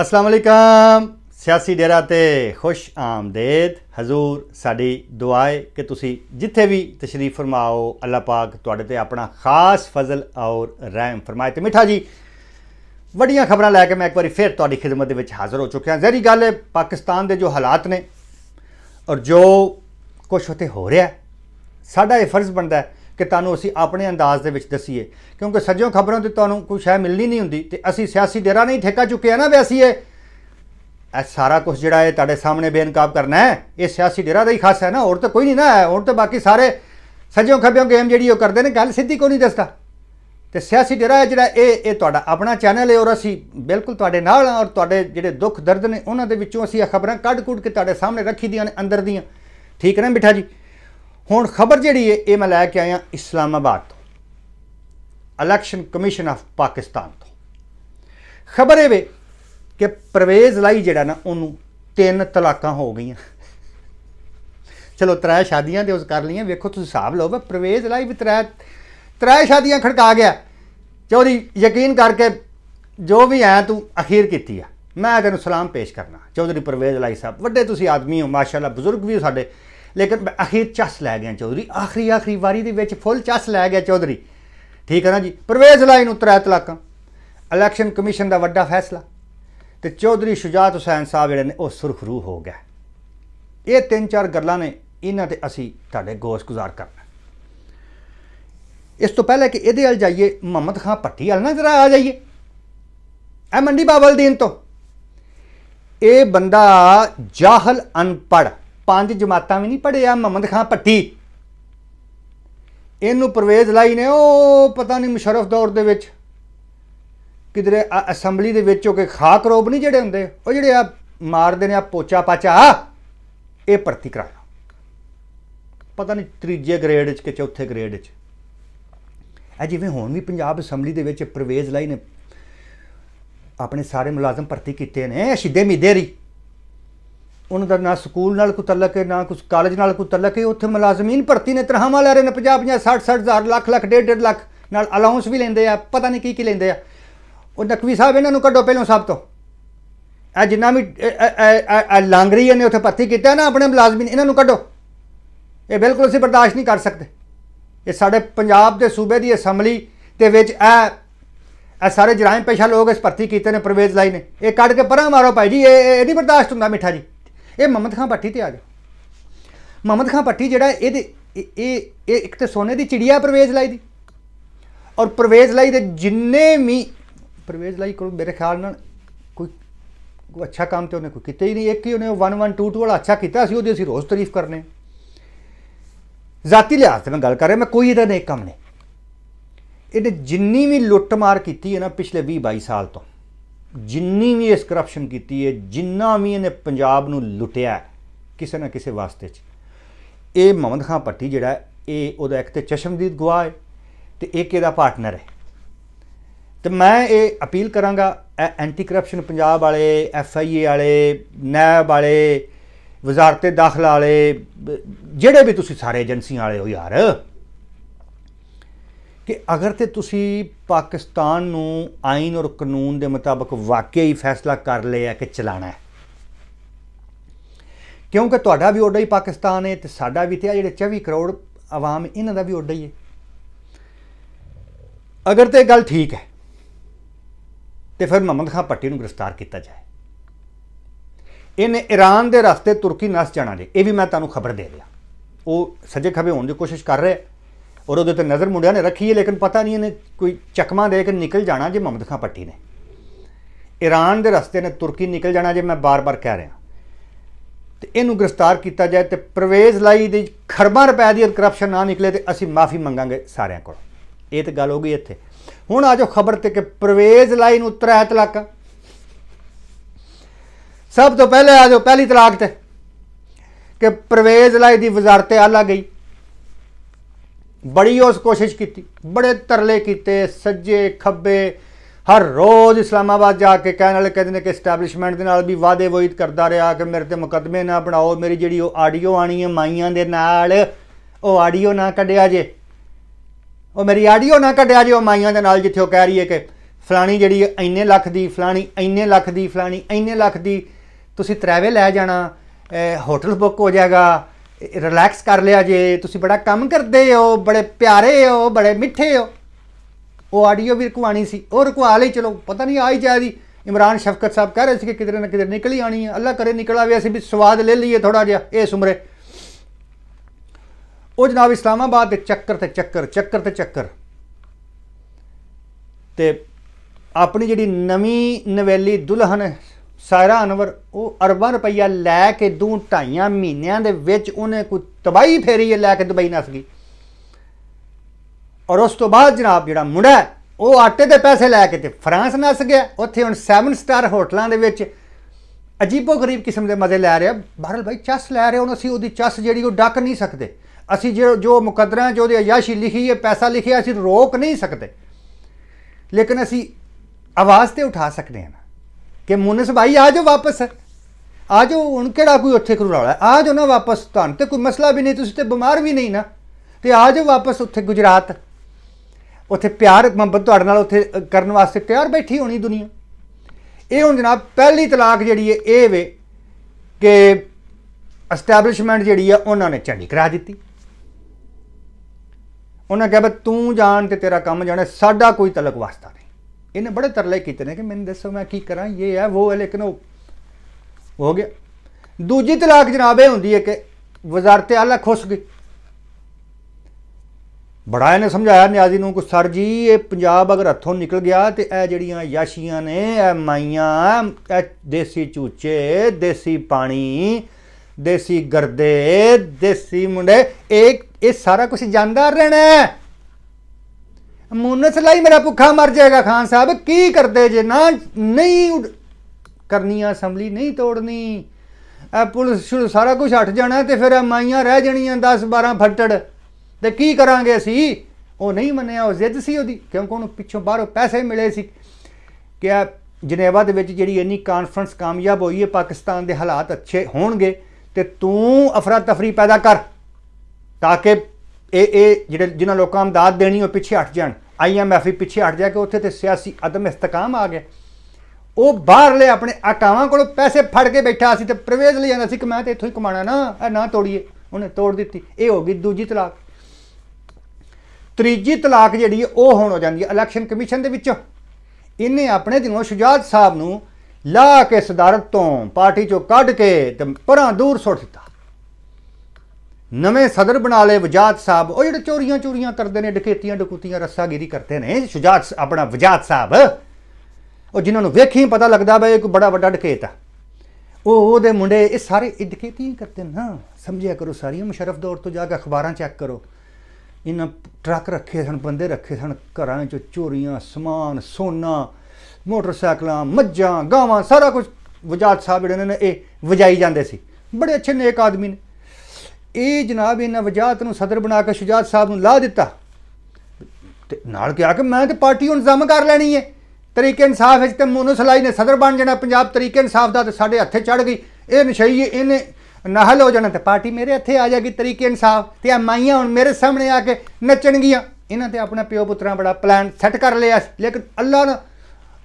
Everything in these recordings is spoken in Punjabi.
ਅਸਲਾਮ ਅਲੈਕਮ ਸਿਆਸੀ ਡੇਰਾ ਤੇ ਖੁਸ਼ ਆਮਦੇਦ ਹਜ਼ੂਰ ਸਾਡੀ ਦੁਆਏ ਕਿ ਤੁਸੀਂ ਜਿੱਥੇ ਵੀ ਤਸ਼ਰੀਫ ਫਰਮਾਓ ਅੱਲਾਹ ਪਾਕ ਤੁਹਾਡੇ ਤੇ ਆਪਣਾ ਖਾਸ ਫਜ਼ਲ ਔਰ ਰਹਿਮ ਫਰਮਾਏ ਤੇ ਮਿੱਠਾ ਜੀ ਵੱਡੀਆਂ ਖਬਰਾਂ ਲੈ ਕੇ ਮੈਂ ਇੱਕ ਵਾਰੀ ਫੇਰ ਤੁਹਾਡੀ ਖਿਦਮਤ ਦੇ ਵਿੱਚ ਹਾਜ਼ਰ ਹੋ ਚੁੱਕਿਆ ਜ਼ਹਿਰੀ ਗੱਲ ਹੈ ਪਾਕਿਸਤਾਨ ਦੇ ਜੋ ਹਾਲਾਤ ਨੇ ਔਰ ਜੋ ਕੁਝ ਹੋਤੇ ਹੋ ਰਿਹਾ ਸਾਡਾ ਇਹ ਫਰਜ਼ ਬਣਦਾ ਹੈ ਕਿ ਤੁਹਾਨੂੰ ਅਸੀਂ ਆਪਣੇ ਅੰਦਾਜ਼ ਦੇ ਵਿੱਚ ਦਸੀਏ ਕਿਉਂਕਿ ਸੱਜੋ ਖਬਰਾਂ ਤੇ ਤੁਹਾਨੂੰ ਕੋਈ ਸ਼ੈ ਮਿਲਣੀ ਨਹੀਂ ਹੁੰਦੀ ਤੇ ਅਸੀਂ ਸਿਆਸੀ ਡੇਰਾ ਨਹੀਂ ਠੇਕਾ ਚੁੱਕਿਆ ਨਾ ਵੈਸੀ ਇਹ ਇਹ ਸਾਰਾ ਕੁਝ ਜਿਹੜਾ ਹੈ ਤੁਹਾਡੇ ਸਾਹਮਣੇ ਬੇਨਕਾਬ ਕਰਨਾ ਹੈ ਇਹ ਸਿਆਸੀ ਡੇਰਾ ਦਾ ਹੀ ਖਾਸ ਹੈ ਨਾ ਹੋਰ ਤਾਂ ਕੋਈ ਨਹੀਂ ਨਾ ਹੈ ਹੋਰ ਤਾਂ ਬਾਕੀ ਸਾਰੇ ਸੱਜੋ ਖਬਰਾਂ ਗੇਮ ਜਿਹੜੀ ਉਹ ਕਰਦੇ ਨੇ ਗੱਲ ਸਿੱਧੀ ਕੋਈ ਨਹੀਂ ਦੱਸਦਾ ਤੇ ਸਿਆਸੀ ਡੇਰਾ ਜਿਹੜਾ ਇਹ ਇਹ ਤੁਹਾਡਾ ਆਪਣਾ ਚੈਨਲ ਹੈ ਔਰ ਅਸੀਂ ਬਿਲਕੁਲ ਤੁਹਾਡੇ ਨਾਲ ਹਾਂ ਔਰ ਤੁਹਾਡੇ ਜਿਹੜੇ ਦੁੱਖ ਦਰਦ ਨੇ ਉਹਨਾਂ ਦੇ ਵਿੱਚੋਂ ਅਸੀਂ ਇਹ ਖਬਰਾਂ ਕੱਢ-ਕੁੱਟ ਕੇ ਤੁਹਾਡੇ ਸਾਹਮਣੇ ਰੱਖੀ ਦੀਆਂ ਨੇ ਅੰਦਰ ਦੀਆਂ ਠੀਕ ਹੈ ਨਾ ਮਿੱਠਾ ਜੀ ਹੁਣ ਖਬਰ ਜਿਹੜੀ ਹੈ ਇਹ ਮੈਂ ਲੈ ਕੇ ਆਇਆ ਇਸਲਾਮਾਬਾਦ ਤੋਂ ਇਲੈਕਸ਼ਨ ਕਮਿਸ਼ਨ ਆਫ ਪਾਕਿਸਤਾਨ ਤੋਂ ਖਬਰ ਇਹ ਵੇ ਕਿ ਪ੍ਰਵੇਜ਼ ਲਈ ਜਿਹੜਾ ਨਾ ਉਹਨੂੰ ਤਿੰਨ ਤਲਾਕਾਂ ਹੋ ਗਈਆਂ ਚਲੋ ਤਰੇ ਸ਼ਾਦੀਆਂ ਤੇ ਉਸ ਕਰ ਲਈਆਂ ਵੇਖੋ ਤੁਸੀਂ ਹਿਸਾਬ ਲਓ ਵੇ ਪਰਵੇਜ਼ ਲਈ ਵੀ ਤਰੇ ਤਰੇ ਸ਼ਾਦੀਆਂ ਖੜਕਾ ਗਿਆ ਚੌਧਰੀ ਯਕੀਨ ਕਰਕੇ ਜੋ ਵੀ ਆਇਆ ਤੂੰ ਅਖੀਰ ਕੀਤੀ ਆ ਮੈਂ ਤੈਨੂੰ ਸਲਾਮ ਪੇਸ਼ ਕਰਨਾ ਚੌਧਰੀ ਪ੍ਰਵੇਜ਼ ਲਈ ਸਾਹਿਬ ਵੱਡੇ ਤੁਸੀਂ ਆਦਮੀ ਹੋ ਮਾਸ਼ਾਅੱਲਾ ਬਜ਼ੁਰਗ ਵੀ ਹੋ ਸਾਡੇ ਲੇਕਿਨ ਅਖੀਰ ਚਸ ਲੈ ਗਿਆ ਚੌਧਰੀ ਆਖਰੀ ਆਖਰੀ ਵਾਰੀ ਦੇ ਵਿੱਚ ਫੁੱਲ ਚਸ ਲੈ ਗਿਆ ਚੌਧਰੀ ਠੀਕ ਹੈ ਨਾ ਜੀ ਪ੍ਰਵੇਸ਼ ਲਾਈ ਨੂੰ ਤਰੇ ਇਲੈਕਸ਼ਨ ਕਮਿਸ਼ਨ ਦਾ ਵੱਡਾ ਫੈਸਲਾ ਤੇ ਚੌਧਰੀ ਸ਼ੁਜਾਤ ਹੁਸੈਨ ਸਾਹਿਬ ਜਿਹੜੇ ਨੇ ਉਹ ਸੁਰਖਰੂ ਹੋ ਗਏ ਇਹ ਤਿੰਨ ਚਾਰ ਗੱਲਾਂ ਨੇ ਇਹਨਾਂ ਤੇ ਅਸੀਂ ਤੁਹਾਡੇ ਗੋਸ ਗੁਜ਼ਾਰ ਕਰਨਾ ਇਸ ਤੋਂ ਪਹਿਲਾਂ ਕਿ ਇਹਦੇ ਵੱਲ ਜਾਈਏ ਮੁਹੰਮਦ ਖਾਨ ਪੱਟੀ ਵੱਲ ਨਾ ਜਰਾ ਆ ਜਾਈਏ ਐ ਮੰਡੀ ਬਾਬਲਦੀਨ ਤੋਂ ਇਹ ਬੰਦਾ ਜਾਹਲ ਅਨਪੜ੍ਹ ਪੰਜ ਜਮਾਤਾਂ ਵੀ ਨਹੀਂ ਪੜਿਆ ਮਮਦ ਖਾਨ ਪੱਟੀ ਇਹਨੂੰ ਪ੍ਰਵੇਸ਼ ਲਾਈ ਨੇ ਉਹ ਪਤਾ ਨਹੀਂ ਮੁਸ਼ਰਫ ਦੌਰ ਦੇ ਵਿੱਚ ਕਿਧਰੇ ਅਸੈਂਬਲੀ ਦੇ ਵਿੱਚ ਕੇ ਖਾਕ ਰੋਬ ਨਹੀਂ ਜਿਹੜੇ ਹੁੰਦੇ ਉਹ ਜਿਹੜੇ ਆ ਮਾਰਦੇ ਨੇ ਆ ਪੋਚਾ ਪਾਚਾ ਇਹ ਭਰਤੀ ਕਰਾਇਆ ਪਤਾ ਨਹੀਂ ਤੀਜੇ ਗ੍ਰੇਡ 'ਚ ਕਿ ਚੌਥੇ ਗ੍ਰੇਡ 'ਚ ਆ ਜਿਵੇਂ ਹੁਣ ਵੀ ਪੰਜਾਬ ਅਸੈਂਬਲੀ ਦੇ ਵਿੱਚ ਪ੍ਰਵੇਸ਼ ਲਾਈ ਨੇ ਆਪਣੇ ਸਾਰੇ ਮੁਲਾਜ਼ਮ ਭਰਤੀ ਕੀਤੇ ਨੇ ਸ਼ਿੱਦੇ ਮਿੱਦੇ ਉਹਨਾਂ ਦਾ ਨਾ ਸਕੂਲ ਨਾਲ ਕੋਈ ਤਲਕ ਹੈ ਨਾ ਕੁਝ ਕਾਲਜ ਨਾਲ ਕੋਈ ਤਲਕ ਹੈ ਉੱਥੇ ਮੁਲਾਜ਼ਮੀਨ ਭਰਤੀ ਨੇ ਤਰਹਾਮਾ ਲੈ ਰਹੇ ਨੇ 50 50 60 60 ਹਜ਼ਾਰ ਲੱਖ ਲੱਖ ਡੇਢ ਲੱਖ ਨਾਲ ਅਲਾਉਂਸ ਵੀ ਲੈਂਦੇ ਆ ਪਤਾ ਨਹੀਂ ਕੀ ਕੀ ਲੈਂਦੇ ਆ ਉਹ ਨਕਵੀ ਸਾਹਿਬ ਇਹਨਾਂ ਨੂੰ ਕੱਢੋ ਪਹਿਲਾਂ ਸਭ ਤੋਂ ਆ ਜਿੰਨਾ ਵੀ ਲਾਂਗਰੀ ਨੇ ਉੱਥੇ ਭਰਤੀ ਕੀਤਾ ਨਾ ਆਪਣੇ ਮੁਲਾਜ਼ਮੀਨ ਇਹਨਾਂ ਨੂੰ ਕੱਢੋ ਇਹ ਬਿਲਕੁਲ ਅਸੀਂ ਬਰਦਾਸ਼ਤ ਨਹੀਂ ਕਰ ਸਕਦੇ ਇਹ ਸਾਡੇ ਪੰਜਾਬ ਦੇ ਸੂਬੇ ਦੀ ਅਸੈਂਬਲੀ ਤੇ ਵਿੱਚ ਇਹ ਇਹ ਸਾਰੇ ਜਰਾਇਮ ਪੇਸ਼ਾ ਲੋਕ ਇਸ ਭਰਤੀ ਕੀਤੇ ਨੇ ਪ੍ਰਵੇਜ਼ ਲਈ ਨੇ ਇਹ ਕੱਢ ਕੇ ਪਰਾਂ ਮਾਰੋ ਭਾਈ ਜੀ ਇਹ ਇਹ ਨਹੀਂ ਬਰਦਾਸ਼ਤ ਹੁੰਦਾ ਮਿੱਠਾ ਜੀ ਇਹ ਮਮਦ ਖਾਨ ਪੱਟੀ ਤੇ ਆ ਗਿਆ ਮਮਦ ਖਾਨ ਪੱਟੀ ਜਿਹੜਾ ਇਹਦੇ ਇਹ ਇਹ ਇੱਕ ਤੇ ਸੋਨੇ ਦੀ ਚਿੜੀਆ ਪਰਵੇਜ਼ ਲਈ ਦੀ ਔਰ ਪਰਵੇਜ਼ ਲਈ ਦੇ ਜਿੰਨੇ ਵੀ ਪਰਵੇਜ਼ ਲਈ ਕੋਲ ਮੇਰੇ ਖਿਆਲ ਨਾਲ ਕੋਈ ਕੋ ਅੱਛਾ ਕੰਮ ਤੇ ਉਹਨੇ ਕੋਈ ਕੀਤਾ ਹੀ ਨਹੀਂ ਇੱਕ ਹੀ ਉਹਨੇ 1122 ਵਾਲਾ ਅੱਛਾ ਕੀਤਾ ਸੀ ਉਹਦੀ ਅਸੀਂ ਰੋਜ਼ ਤਾਰੀਫ ਕਰਨੇ ਜ਼ਾਤੀ ਲਿਆ ਤੇ ਮੈਂ ਗੱਲ ਕਰ ਰਿਹਾ ਮੈਂ ਕੋਈ ਇਹਦਾ ਨੇਕ ਕੰਮ ਨਹੀਂ ਇਹਨੇ ਜਿੰਨੀ ਵੀ ਲੁੱਟਮਾਰ ਕੀਤੀ ਹੈ ਨਾ ਪਿਛਲੇ 20 22 ਸਾਲ ਤੋਂ ਜਿੰਨੀ ਵੀ ਇਸ ਕਰਪਸ਼ਨ ਕੀਤੀ ਹੈ ਜਿੰਨਾ ਵੀ ਇਹਨੇ ਪੰਜਾਬ ਨੂੰ ਲੁੱਟਿਆ ਕਿਸੇ ਨਾ ਕਿਸੇ ਵਾਸਤੇ 'ਚ ਇਹ ਮੁਹੰਮਦ ਖਾਨ ਪੱਟੀ ਜਿਹੜਾ ਇਹ ਉਹਦਾ ਇੱਕ ਤੇ ਚਸ਼ਮਦੀਦ ਗਵਾਹ ਹੈ ਤੇ ਇੱਕ ਇਹਦਾ ਪਾਰਟਨਰ ਹੈ ਤੇ ਮੈਂ ਇਹ ਅਪੀਲ ਕਰਾਂਗਾ ਐਂਟੀ ਕਰਪਸ਼ਨ ਪੰਜਾਬ ਵਾਲੇ ਐਫ ਆਈ ਏ ਵਾਲੇ ਨੈਬ ਵਾਲੇ ਵਜ਼ਾਰਤੇ ਦਾਖਲਾ ਵਾਲੇ ਜਿਹੜੇ ਵੀ ਤੁਸੀਂ ਸਾਰੇ ਏਜੰਸੀਆਂ ਵਾਲੇ ਹੋ ਯਾਰ ਕਿ ਅਗਰ ਤੇ ਤੁਸੀਂ ਪਾਕਿਸਤਾਨ ਨੂੰ ਆਇਨ ਔਰ ਕਾਨੂੰਨ ਦੇ ਮੁਤਾਬਕ ਵਾਕਿਆ ਹੀ ਫੈਸਲਾ ਕਰ ਲਿਆ ਕਿ ਚਲਾਣਾ ਹੈ ਕਿਉਂਕਿ ਤੁਹਾਡਾ ਵੀ ਓਡਾ ਹੀ ਪਾਕਿਸਤਾਨ ਹੈ ਤੇ ਸਾਡਾ ਵੀ ਤੇ ਆ ਜਿਹੜੇ 24 ਕਰੋੜ ਆਵਾਮ ਇਹਨਾਂ ਦਾ ਵੀ ਓਡਾ ਹੀ ਹੈ ਅਗਰ ਤੇ ਗੱਲ ਠੀਕ ਹੈ ਤੇ ਫਿਰ ਮੁਹੰਮਦ ਖਾਨ ਪੱਟੀ ਨੂੰ ਗ੍ਰਿਫਤਾਰ ਕੀਤਾ ਜਾਏ ਇਹਨੇ ਈਰਾਨ ਦੇ ਰਸਤੇ ਤੁਰਕੀ ਨਸ ਜਾਣਾ ਜੇ ਇਹ ਵੀ ਮੈਂ ਤੁਹਾਨੂੰ ਖਬਰ ਦੇ ਰਿਹਾ ਉਹ ਸੱਜੇ ਖਬੇ ਹੋਣ ਦੀ ਕੋਸ਼ਿਸ਼ ਕਰ ਰਿਹਾ ਔਰ ਉਹਦੇ ਤੇ ਨਜ਼ਰ ਮੁੰਡਿਆਂ ਨੇ ਰੱਖੀ ਹੈ ਲੇਕਿਨ ਪਤਾ ਨਹੀਂ ਇਹਨੇ ਕੋਈ ਚਕਮਾ ਦੇ ਕੇ ਨਿਕਲ ਜਾਣਾ ਜੇ ਮਮਦ ਖਾਂ ਪੱਟੀ ਨੇ ਈਰਾਨ ਦੇ ਰਸਤੇ ਨੇ ਤੁਰਕੀ ਨਿਕਲ ਜਾਣਾ ਜੇ ਮੈਂ ਬਾਰ-ਬਾਰ ਕਹਿ ਰਿਹਾ ਤੇ ਇਹਨੂੰ ਗ੍ਰਿਫਤਾਰ ਕੀਤਾ ਜਾਏ ਤੇ ਪ੍ਰਵੇਜ਼ ਲਾਈ ਦੀ ਖਰਬਾਂ ਰੁਪਏ ਦੀ ਕਰਪਸ਼ਨ ਨਾ ਨਿਕਲੇ ਤੇ ਅਸੀਂ ਮਾਫੀ ਮੰਗਾਂਗੇ ਸਾਰਿਆਂ ਕੋਲ ਇਹ ਤੇ ਗੱਲ ਹੋ ਗਈ ਇੱਥੇ ਹੁਣ ਆਜੋ ਖਬਰ ਤੇ ਕਿ ਪ੍ਰਵੇਜ਼ ਲਾਈ ਨੂੰ ਤਰਾ ਤਲਾਕ ਸਭ ਤੋਂ ਪਹਿਲੇ ਆਜੋ ਪਹਿਲੀ ਤਲਾਕ ਤੇ ਕਿ ਪ੍ਰਵੇਜ਼ ਲਾਈ ਦੀ ਵਜ਼ਾਰਤ ਆਲਾ ਗਈ ਬੜੀ ਉਸ ਕੋਸ਼ਿਸ਼ ਕੀਤੀ ਬੜੇ ਤਰਲੇ ਕੀਤੇ ਸੱਜੇ ਖੱਬੇ ਹਰ ਰੋਜ਼ ਇਸਲਾਮਾਬਾਦ ਜਾ ਕੇ ਕਹਿਣ ਵਾਲੇ ਕਹਿੰਦੇ ਨੇ ਕਿ ਸਟੈਬਲਿਸ਼ਮੈਂਟ ਦੇ ਨਾਲ ਵੀ ਵਾਅਦੇ ਵੋਇਦ ਕਰਦਾ ਰਿਹਾ ਕਿ ਮੇਰੇ ਤੇ ਮੁਕਦਮੇ ਨਾ ਬਣਾਓ ਮੇਰੀ ਜਿਹੜੀ ਉਹ ਆਡੀਓ ਆਣੀ ਹੈ ਮਾਈਆਂ ਦੇ ਨਾਲ ਉਹ ਆਡੀਓ ਨਾ ਕੱਢਿਆ ਜੇ ਉਹ ਮੇਰੀ ਆਡੀਓ ਨਾ ਕੱਢਿਆ ਜੇ ਉਹ ਮਾਈਆਂ ਦੇ ਨਾਲ ਜਿੱਥੇ ਉਹ ਕਹਿ ਰਹੀ ਹੈ ਕਿ ਫਲਾਣੀ ਜਿਹੜੀ ਇੰਨੇ ਲੱਖ ਦੀ ਫਲਾਣੀ ਇੰਨੇ ਲੱਖ ਦੀ ਫਲਾਣੀ ਇੰਨੇ ਲੱਖ ਦੀ ਤੁਸੀਂ ਤਰੇਵੇ ਲੈ ਜਾਣਾ ਹੋਟਲ ਬੁੱਕ ਹੋ ਜਾਏਗਾ ਰਿਲੈਕਸ ਕਰ ਲਿਆ ਜੇ ਤੁਸੀਂ ਬੜਾ ਕੰਮ ਕਰਦੇ ਹੋ ਬੜੇ ਪਿਆਰੇ ਹੋ ਬੜੇ ਮਿੱਠੇ ਹੋ ਉਹ ਆਡੀਓ ਵੀ ਰਕਵਾਣੀ ਸੀ ਉਹ ਰਕਵਾ ਲਈ ਚਲੋ ਪਤਾ ਨਹੀਂ ਆਈ ਜਾਦੀ ਇਮਰਾਨ ਸ਼ਫਕਤ ਸਾਹਿਬ ਕਹਿ ਰਹੇ ਸੀ ਕਿ ਕਿਧਰੇ ਨਾ ਕਿਧਰੇ ਨਿਕਲੀ ਆਣੀ ਹੈ ਅੱਲਾ ਕਰੇ ਨਿਕਲਾ ਵੀ ਅਸੀਂ ਵੀ ਸਵਾਦ ਲੈ ਲਈਏ ਥੋੜਾ ਜਿਹਾ ਇਸ ਉਮਰੇ ਉਹ ਜਨਾਬ ਇਸਲਾਮਾਬਾਦ ਦੇ ਚੱਕਰ ਤੇ ਚੱਕਰ ਚੱਕਰ ਤੇ ਚੱਕਰ ਤੇ ਆਪਣੀ ਜਿਹੜੀ ਨਵੀਂ ਨਵੈਲੀ ਦੁਲਹਨ ਸਾਇਰਾ ਅਨਵਰ ਉਹ ਅਰਬਾਂ ਰੁਪਈਆ ਲੈ ਕੇ ਦੂ ਢਾਈਆਂ ਮਹੀਨਿਆਂ ਦੇ ਵਿੱਚ ਉਹਨੇ ਕੋਈ ਤਬਾਈ ਫੇਰੀ ਲੈ ਕੇ ਦੁਬਈ ਨਸ ਗਈ ਔਰ ਉਸ ਤੋਂ ਬਾਅਦ ਜਨਾਬ ਜਿਹੜਾ ਮੁੰਡਾ ਉਹ ਆਟੇ ਦੇ ਪੈਸੇ ਲੈ ਕੇ ਤੇ ਫਰਾਂਸ ਨਸ ਗਿਆ ਉੱਥੇ ਹੁਣ 7 ਸਟਾਰ ਹੋਟਲਾਂ ਦੇ ਵਿੱਚ ਅਜੀਬੋ ਗਰੀਬ ਕਿਸਮ ਦੇ ਮਜ਼ੇ ਲੈ ਰਿਹਾ ਬਹਰਲ ਭਾਈ ਚਸ ਲੈ ਰਿਹਾ ਉਹਨਾਂ ਅਸੀਂ ਉਹਦੀ ਚਸ ਜਿਹੜੀ ਉਹ ਡੱਕ ਨਹੀਂ ਸਕਦੇ ਅਸੀਂ ਜੋ ਜੋ ਮੁਕੱਦਰਾਂ ਜੋ ਉਹਦੀ ਅਯਾਸ਼ੀ ਲਿਖੀ ਹੈ ਪੈਸਾ ਲਿਖਿਆ ਅਸੀਂ ਰੋਕ ਨਹੀਂ ਸਕਦੇ ਲੇਕਿਨ ਅਸੀਂ ਆਵਾਜ਼ ਤੇ ਉਠਾ ਸਕਦੇ ਹਾਂ ਕਿ ਮੁਨਸ ਭਾਈ ਆ ਜਾਓ ਵਾਪਸ ਆ ਜਾਓ ਹੁਣ ਕਿਹੜਾ ਕੋਈ ਉੱਥੇ ਖਰੂਰਾਲਾ ਆ ਜਾਓ ਨਾ ਵਾਪਸ ਤੁਹਾਨੂੰ ਤੇ ਕੋਈ ਮਸਲਾ ਵੀ ਨਹੀਂ ਤੁਸੀਂ ਤੇ ਬਿਮਾਰ ਵੀ ਨਹੀਂ ਨਾ ਤੇ ਆ ਜਾਓ ਵਾਪਸ ਉੱਥੇ ਗੁਜਰਾਤ ਉੱਥੇ ਪਿਆਰ ਮੁਹੱਬਤ ਤੁਹਾਡੇ ਨਾਲ ਉੱਥੇ ਕਰਨ ਵਾਸਤੇ ਤਿਆਰ ਬੈਠੀ ਹੋਣੀ ਦੁਨੀਆ ਇਹ ਹੁਣ ਜਨਾਬ ਪਹਿਲੀ ਤਲਾਕ ਜਿਹੜੀ ਹੈ ਇਹ ਵੇ ਕਿ ਐਸਟੈਬਲਿਸ਼ਮੈਂਟ ਜਿਹੜੀ ਆ ਉਹਨਾਂ ਨੇ ਚੰਡੀ ਕਰਾ ਦਿੱਤੀ ਉਹਨਾਂ ਕਹਿੰਦਾ ਤੂੰ ਜਾਣ ਤੇ ਤੇਰਾ ਕੰਮ ਜਾਣਾ ਸਾਡਾ ਕੋਈ ਤਲਕ ਵਾਸਤਾ ਨਹੀਂ ਇਹਨੇ ਬੜੇ ਤਰਲੇ ਕੀਤੇ ਨੇ ਕਿ ਮੈਨੂੰ ਦੱਸੋ ਮੈਂ ਕੀ ਕਰਾਂ ਇਹ ਹੈ ਉਹ ਹੈ ਲੇਕਿਨ ਉਹ ਹੋ ਗਿਆ ਦੂਜੀ ਤਲਾਕ ਜਨਾਬ ਇਹ ਹੁੰਦੀ ਹੈ ਕਿ ਵਜ਼ਾਰਤ ਆਲਾ ਖੁੱਸ ਗਈ ਬੜਾ ਇਹਨੇ ਸਮਝਾਇਆ ਨਿਆਜ਼ੀ ਨੂੰ ਕਿ ਸਰ ਜੀ ਇਹ ਪੰਜਾਬ ਅਗਰ ਹੱਥੋਂ ਨਿਕਲ ਗਿਆ ਤੇ ਇਹ ਜਿਹੜੀਆਂ ਯਾਸ਼ੀਆਂ ਨੇ ਇਹ ਮਾਈਆਂ ਇਹ ਦੇਸੀ ਚੂਚੇ ਦੇਸੀ ਪਾਣੀ ਦੇਸੀ ਗਰਦੇ ਦੇਸੀ ਮੁੰਡੇ ਇਹ ਇਹ ਸਾਰਾ ਕੁਝ ਜਾਂਦਾ ਰਹਿਣਾ ਮੁਨਸ ਲਈ ਮੇਰਾ ਭੁੱਖਾ ਮਰ ਜਾਏਗਾ ਖਾਨ ਸਾਹਿਬ ਕੀ ਕਰਦੇ ਜੇ ਨਾ ਨਹੀਂ ਕਰਨੀ ਆ ਅਸੈਂਬਲੀ ਨਹੀਂ ਤੋੜਨੀ ਪੁਲਿਸ ਸਾਰਾ ਕੁਝ ਹਟ ਜਾਣਾ ਤੇ ਫਿਰ ਮਾਈਆਂ ਰਹਿ ਜਾਣੀਆਂ 10 12 ਫੱਟੜ ਤੇ ਕੀ ਕਰਾਂਗੇ ਅਸੀਂ ਉਹ ਨਹੀਂ ਮੰਨਿਆ ਉਹ ਜ਼ਿੱਦ ਸੀ ਉਹਦੀ ਕਿਉਂਕਿ ਉਹਨੂੰ ਪਿੱਛੋਂ ਬਾਹਰੋਂ ਪੈਸੇ ਮਿਲੇ ਸੀ ਕਿ ਆ ਜਨੇਵਾ ਦੇ ਵਿੱਚ ਜਿਹੜੀ ਇੰਨੀ ਕਾਨਫਰੰਸ ਕਾਮਯਾਬ ਹੋਈ ਹੈ ਪਾਕਿਸਤਾਨ ਦੇ ਹਾਲਾਤ ਅੱਛੇ ਹੋਣਗੇ ਤੇ ਤੂੰ ਅਫਰਾ ਤਫਰੀ ਪੈਦਾ ਕਰ ਤਾਂ ਕਿ ਇਹ ਇਹ ਜਿਹੜੇ ਜਿਨ੍ਹਾਂ ਲੋਕਾਂ ਨੂੰ ਦਾਤ ਦੇਣੀ ਉਹ ਪਿੱਛੇ ਹਟ ਜਾਣ ਆਈਐਮਐਫ ਹੀ ਪਿੱਛੇ ਹਟ ਜਾ ਕੇ ਉੱਥੇ ਤੇ ਸਿਆਸੀ ਅਦਮ ਇਸਤਕਾਮ ਆ ਗਿਆ ਉਹ ਬਾਹਰਲੇ ਆਪਣੇ ਆਕਾਵਾਂ ਕੋਲੋਂ ਪੈਸੇ ਫੜ ਕੇ ਬੈਠਾ ਸੀ ਤੇ ਪ੍ਰਵੇਸ਼ ਲਈ ਜਾਂਦਾ ਸੀ ਕਿ ਮੈਂ ਤੇ ਇੱਥੋਂ ਹੀ ਕਮਾਣਾ ਨਾ ਇਹ ਨਾ ਤੋੜੀਏ ਉਹਨੇ ਤੋੜ ਦਿੱਤੀ ਇਹ ਹੋ ਗਈ ਦੂਜੀ ਤਲਾਕ ਤੀਜੀ ਤਲਾਕ ਜਿਹੜੀ ਹੈ ਉਹ ਹੁਣ ਹੋ ਜਾਂਦੀ ਹੈ ਇਲੈਕਸ਼ਨ ਕਮਿਸ਼ਨ ਦੇ ਵਿੱਚੋਂ ਇਹਨੇ ਆਪਣੇ ਦਿਨੋਂ ਸ਼ੁਜਾਤ ਸਾਹਿਬ ਨੂੰ ਲਾ ਕੇ ਸਦਾਰਤ ਤੋਂ ਪਾਰਟੀ ਚੋਂ ਕੱਢ ਕੇ ਤੇ ਪਰਾਂ ਦੂਰ ਸੁੱਟ ਦਿੱਤਾ ਨਵੇਂ ਸਦਰ ਬਣਾ ਲਏ ਵਜਾਦ ਸਾਹਿਬ ਉਹ ਜਿਹੜੇ ਚੋਰੀਆਂ ਚੋਰੀਆਂ ਕਰਦੇ ਨੇ ਡਕੇਤੀਆਂ ਡਕੂਤੀਆਂ ਰਸਾਗੀਰੀ ਕਰਦੇ ਨੇ ਸ਼ੁਜਾਤ ਆਪਣਾ ਵਜਾਦ ਸਾਹਿਬ ਉਹ ਜਿਨ੍ਹਾਂ ਨੂੰ ਵੇਖੀ ਪਤਾ ਲੱਗਦਾ ਬਈ ਇੱਕ ਬੜਾ ਵੱਡਾ ਡਕੇਤ ਆ ਉਹ ਉਹਦੇ ਮੁੰਡੇ ਇਹ ਸਾਰੇ ਇਦਕੇਤੀ ਕਰਦੇ ਨਾ ਸਮਝਿਆ ਕਰੋ ਸਾਰੀਆਂ ਮੁਸ਼ਰਫ ਦੌਰ ਤੋਂ ਜਾ ਕੇ ਅਖਬਾਰਾਂ ਚੈੱਕ ਕਰੋ ਇਹਨਾਂ ਟਰੱਕ ਰੱਖੇ ਸਨ ਬੰਦੇ ਰੱਖੇ ਸਨ ਘਰਾਂ 'ਚ ਚੋਰੀਆਂ ਸਮਾਨ ਸੋਨਾ ਮੋਟਰਸਾਈਕਲਾਂ ਮੱਝਾਂ ਗਾਵਾਂ ਸਾਰਾ ਕੁਝ ਵਜਾਦ ਸਾਹਿਬ ਜਿਹੜੇ ਨੇ ਇਹ ਵਜਾਈ ਜਾਂਦੇ ਸੀ ਬੜੇ ਅੱਛੇ ਨੇਕ ਆਦਮੀ ਨੇ ਇਹ ਜਨਾਬ ਇਹਨਾਂ ਵਜਾਤ ਨੂੰ ਸਦਰ ਬਣਾ ਕੇ ਸ਼ੁਜਾਤ ਸਾਹਿਬ ਨੂੰ ਲਾ ਦਿੱਤਾ ਤੇ ਨਾਲ ਕਿਹਾ ਕਿ ਮੈਂ ਤੇ ਪਾਰਟੀ ਨੂੰ ਜ਼ਮ ਕਰ ਲੈਣੀ ਹੈ ਤਰੀਕੇ ਇਨਸਾਫ ਵਿੱਚ ਤੇ ਮੋਨੂ ਸਲਾਈ ਨੇ ਸਦਰ ਬਣ ਜਾਣਾ ਪੰਜਾਬ ਤਰੀਕੇ ਇਨਸਾਫ ਦਾ ਤੇ ਸਾਡੇ ਹੱਥੇ ਚੜ ਗਈ ਇਹ ਨਸ਼ਈ ਇਹਨੇ ਨਹਲ ਹੋ ਜਾਣਾ ਤੇ ਪਾਰਟੀ ਮੇਰੇ ਹੱਥੇ ਆ ਜਾਗੀ ਤਰੀਕੇ ਇਨਸਾਫ ਤੇ ਆ ਮਾਈਆਂ ਹੁਣ ਮੇਰੇ ਸਾਹਮਣੇ ਆ ਕੇ ਨੱਚਣਗੀਆਂ ਇਹਨਾਂ ਤੇ ਆਪਣਾ ਪਿਓ ਪੁੱਤਰਾਂ ਬੜਾ ਪਲਾਨ ਸੈੱਟ ਕਰ ਲਿਆ ਲੇਕਿਨ ਅੱਲਾ ਨਾ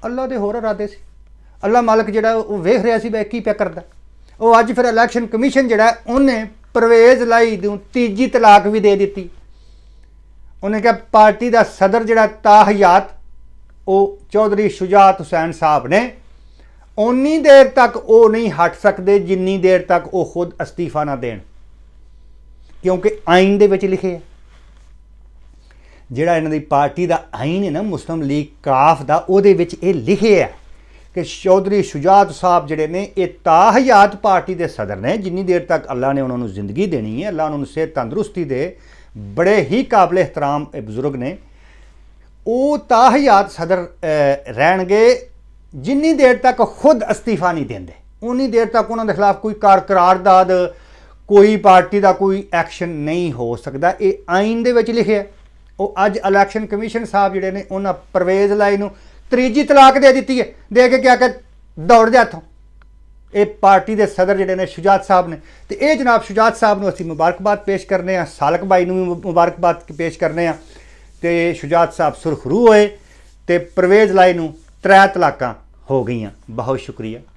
ਅੱਲਾ ਦੇ ਹੋਰ ਇਰਾਦੇ ਸੀ ਅੱਲਾ ਮਾਲਕ ਜਿਹੜਾ ਉਹ ਵੇਖ ਰਿਹਾ ਸੀ ਬਈ ਕੀ ਪਿਆ ਕਰਦਾ ਉਹ ਅੱਜ ਫਿਰ ਇਲੈਕਸ਼ਨ ਕਮਿਸ਼ਨ ਜਿਹੜਾ ਉਹਨੇ ਪਰਵੇਜ਼ ਲਈ ਦੂ ਤੀਜੀ ਤਲਾਕ ਵੀ ਦੇ ਦਿੱਤੀ ਉਹਨੇ ਕਿਹਾ ਪਾਰਟੀ ਦਾ ਸਦਰ ਜਿਹੜਾ ਤਾਹਯਾਤ ਉਹ ਚੌਧਰੀ ਸ਼ੁਜਾਤ ਹੁਸੈਨ ਸਾਹਿਬ ਨੇ ਉਨੀ ਦੇਰ ਤੱਕ ਉਹ ਨਹੀਂ ਹਟ ਸਕਦੇ ਜਿੰਨੀ ਦੇਰ ਤੱਕ ਉਹ ਖੁਦ ਅਸਤੀਫਾ ਨਾ ਦੇਣ ਕਿਉਂਕਿ ਆਇਨ ਦੇ ਵਿੱਚ ਲਿਖਿਆ ਜਿਹੜਾ ਇਹਨਾਂ ਦੀ ਪਾਰਟੀ ਦਾ ਆਇਨ ਹੈ ਨਾ ਮੁਸਲਮ ਲੀਗ ਕਾਫ ਦਾ ਉਹਦੇ ਵਿੱਚ ਇਹ ਲਿਖਿਆ ਹੈ ਕਿ ਚੌਧਰੀ ਸ਼ੁਜਾਤ ਸਾਹਿਬ ਜਿਹੜੇ ਨੇ ਇਹ ਤਾਹਯਾਤ ਪਾਰਟੀ ਦੇ ਸਦਰ ਨੇ ਜਿੰਨੀ ਦੇਰ ਤੱਕ ਅੱਲਾ ਨੇ ਉਹਨਾਂ ਨੂੰ ਜ਼ਿੰਦਗੀ ਦੇਣੀ ਹੈ ਅੱਲਾ ਉਹਨਾਂ ਨੂੰ ਸਿਹਤ ਤੰਦਰੁਸਤੀ ਦੇ ਬੜੇ ਹੀ ਕਾਬਲੇ ਇਹ ਬਜ਼ੁਰਗ ਨੇ ਉਹ ਤਾਹਯਾਤ ਸਦਰ ਰਹਿਣਗੇ ਜਿੰਨੀ ਦੇਰ ਤੱਕ ਖੁਦ ਅਸਤੀਫਾ ਨਹੀਂ ਦਿੰਦੇ ਉਨੀ ਦੇਰ ਤੱਕ ਉਹਨਾਂ ਦੇ ਖਿਲਾਫ ਕੋਈ ਕਾਰਕਰਾਰਦਾਦ ਕੋਈ ਪਾਰਟੀ ਦਾ ਕੋਈ ਐਕਸ਼ਨ ਨਹੀਂ ਹੋ ਸਕਦਾ ਇਹ ਆਇਨ ਦੇ ਵਿੱਚ ਲਿਖਿਆ ਉਹ ਅੱਜ ਇਲੈਕਸ਼ਨ ਕਮਿਸ਼ਨ ਸਾਹਿਬ ਜਿਹੜੇ ਨੇ ਉਹਨਾਂ ਪਰਵੇਜ਼ ਲਾਈ ਨੂੰ ਤੀਜੀ ਤਲਾਕ ਦੇ ਦਿੱਤੀ ਹੈ ਦੇ ਕੇ ਕਿਆ ਕਰ ਦੌੜ ਜਾ ਇਥੋਂ ਇਹ ਪਾਰਟੀ ਦੇ ਸਦਰ ਜਿਹੜੇ ਨੇ ਸ਼ੁਜਾਤ ਸਾਹਿਬ ਨੇ ਤੇ ਇਹ ਜਨਾਬ ਸ਼ੁਜਾਤ ਸਾਹਿਬ ਨੂੰ ਅਸੀਂ ਮੁਬਾਰਕਬਾਦ ਪੇਸ਼ ਕਰਨੇ ਆ ਸਾਲਕ ਬਾਈ ਨੂੰ ਵੀ ਮੁਬਾਰਕਬਾਦ ਪੇਸ਼ ਕਰਨੇ ਆ ਤੇ ਸ਼ੁਜਾਤ ਸਾਹਿਬ ਸੁਰਖਰੂ ਹੋਏ ਤੇ ਪ੍ਰਵੇਜ਼ ਲਾਈ ਨੂੰ ਤਰੇ ਤਲਾਕਾਂ ਹੋ ਗਈਆਂ ਬਹੁਤ ਸ਼ੁਕਰੀਆ